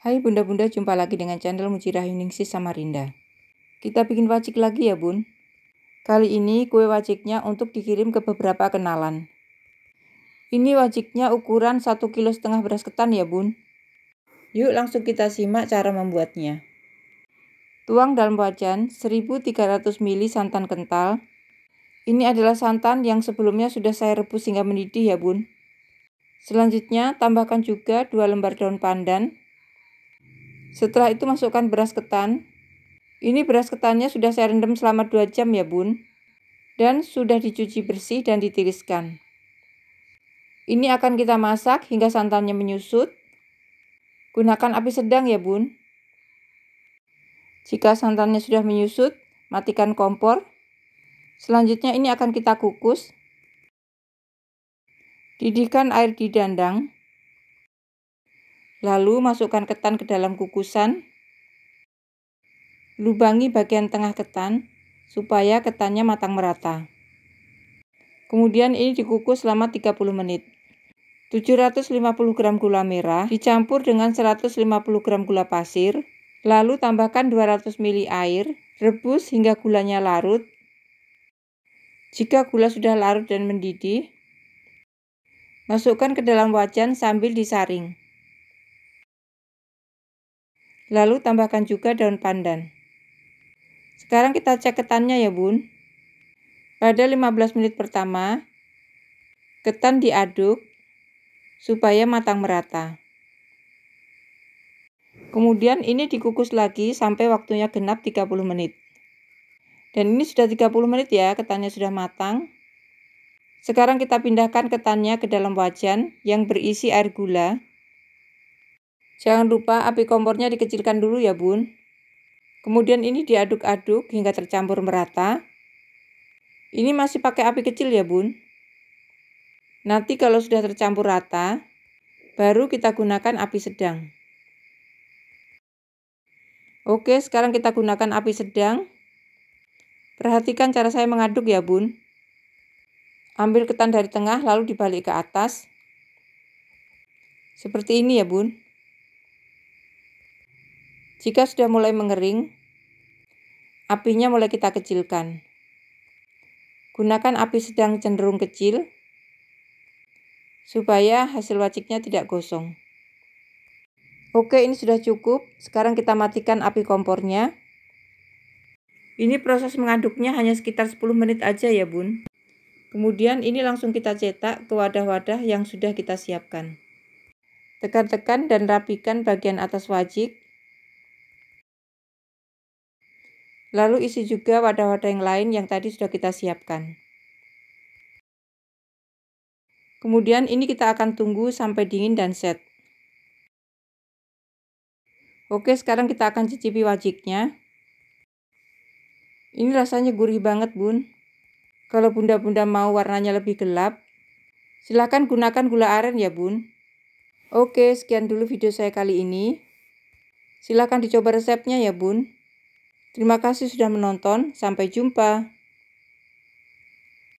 Hai bunda-bunda, jumpa lagi dengan channel Mujirah Yuningsi Samarinda. Kita bikin wajik lagi ya bun. Kali ini kue wajiknya untuk dikirim ke beberapa kenalan. Ini wajiknya ukuran 1 kilo setengah beras ketan ya bun. Yuk langsung kita simak cara membuatnya. Tuang dalam wajan 1300 ml santan kental. Ini adalah santan yang sebelumnya sudah saya rebus hingga mendidih ya bun. Selanjutnya tambahkan juga 2 lembar daun pandan setelah itu masukkan beras ketan. Ini beras ketannya sudah saya rendam selama 2 jam ya bun. Dan sudah dicuci bersih dan ditiriskan. Ini akan kita masak hingga santannya menyusut. Gunakan api sedang ya bun. Jika santannya sudah menyusut, matikan kompor. Selanjutnya ini akan kita kukus. Didihkan air di dandang. Lalu masukkan ketan ke dalam kukusan. Lubangi bagian tengah ketan supaya ketannya matang merata. Kemudian ini dikukus selama 30 menit. 750 gram gula merah dicampur dengan 150 gram gula pasir, lalu tambahkan 200 ml air, rebus hingga gulanya larut. Jika gula sudah larut dan mendidih, masukkan ke dalam wajan sambil disaring. Lalu tambahkan juga daun pandan. Sekarang kita cek ketannya ya bun. Pada 15 menit pertama, ketan diaduk supaya matang merata. Kemudian ini dikukus lagi sampai waktunya genap 30 menit. Dan ini sudah 30 menit ya, ketannya sudah matang. Sekarang kita pindahkan ketannya ke dalam wajan yang berisi air gula Jangan lupa api kompornya dikecilkan dulu ya bun. Kemudian ini diaduk-aduk hingga tercampur merata. Ini masih pakai api kecil ya bun. Nanti kalau sudah tercampur rata, baru kita gunakan api sedang. Oke, sekarang kita gunakan api sedang. Perhatikan cara saya mengaduk ya bun. Ambil ketan dari tengah lalu dibalik ke atas. Seperti ini ya bun. Jika sudah mulai mengering, apinya mulai kita kecilkan. Gunakan api sedang cenderung kecil supaya hasil waciknya tidak gosong. Oke, ini sudah cukup. Sekarang kita matikan api kompornya. Ini proses mengaduknya hanya sekitar 10 menit aja ya, Bun. Kemudian ini langsung kita cetak ke wadah-wadah yang sudah kita siapkan. Tekan-tekan dan rapikan bagian atas wajik Lalu isi juga wadah-wadah yang lain yang tadi sudah kita siapkan. Kemudian ini kita akan tunggu sampai dingin dan set. Oke, sekarang kita akan cicipi wajiknya. Ini rasanya gurih banget, Bun. Kalau bunda-bunda mau warnanya lebih gelap, silahkan gunakan gula aren ya, Bun. Oke, sekian dulu video saya kali ini. Silahkan dicoba resepnya ya, Bun. Terima kasih sudah menonton, sampai jumpa.